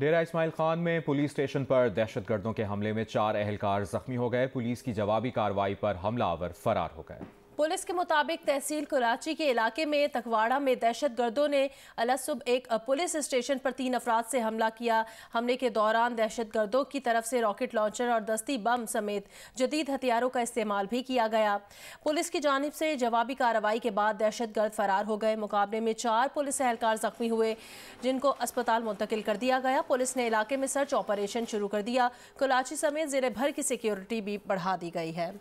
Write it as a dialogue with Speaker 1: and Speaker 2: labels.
Speaker 1: डेरा इस्माइल खान में police station पर दहशतगर्दों के हमले में चार अहलकार जख्मी हो गए पुलिस की जवाबी कार्रवाई पर हमलावर फरार हो गए
Speaker 2: पुलिस के मुताबिक तहसील कराची के इलाके में तकवाड़ा में दहशत गर्दों ने अलसुब एक पुलिस स्टेशन पर तीन अफराद से हमला किया हमले के दौरान दहशत गर्दों की तरफ से रॉकेट लॉन्चर और दस्ती बम समेत जदीद हथियारों का इस्तेमाल भी किया गया पुलिस की जानब से जवाबी कार्रवाई के बाद दहशत गर्द फरार हो गए मुकाबले में चार पुलिस एहलकार जख्मी हुए जिनको अस्पताल मुंतकिल कर दिया गया पुलिस ने इलाके में सर्च ऑपरेशन शुरू कर दिया कराची समेत जिले भर की सिक्योरिटी भी बढ़ा दी गई है